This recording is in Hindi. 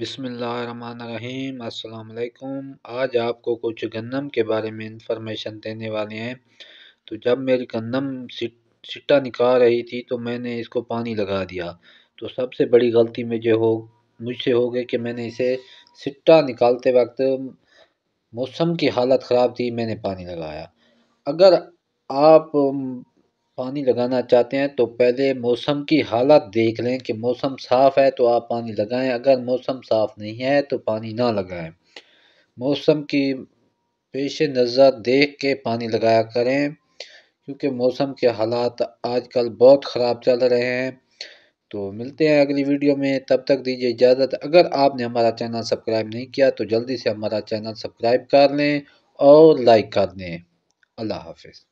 अस्सलाम वालेकुम आज आपको कुछ गन्नम के बारे में इंफॉर्मेशन देने वाले हैं तो जब मेरी गन्नम सिट्टा निकाल रही थी तो मैंने इसको पानी लगा दिया तो सबसे बड़ी गलती मुझे हो मुझसे हो गई कि मैंने इसे सिट्टा निकालते वक्त मौसम की हालत ख़राब थी मैंने पानी लगाया अगर आप पानी लगाना चाहते हैं तो पहले मौसम की हालत देख लें कि मौसम साफ़ है तो आप पानी लगाएं अगर मौसम साफ़ नहीं है तो पानी ना लगाएं मौसम की पेश नज़र देख के पानी लगाया करें क्योंकि मौसम के हालात आजकल बहुत ख़राब चल रहे हैं तो मिलते हैं अगली वीडियो में तब तक दीजिए इजाज़त अगर आपने हमारा चैनल सब्सक्राइब नहीं किया तो जल्दी से हमारा चैनल सब्सक्राइब कर लें और लाइक कर दें अल्लाह हाफिज़